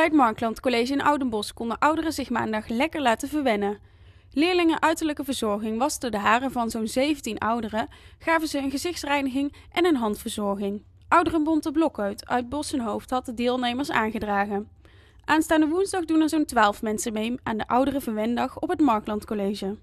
Bij het Markland College in Oudenbos konden ouderen zich maandag lekker laten verwennen. Leerlingen uiterlijke verzorging wasten de haren van zo'n 17 ouderen, gaven ze een gezichtsreiniging en een handverzorging. Ouderenbond de blok uit Bossenhoofd had de deelnemers aangedragen. Aanstaande woensdag doen er zo'n 12 mensen mee aan de Ouderenverwendag op het Markland College.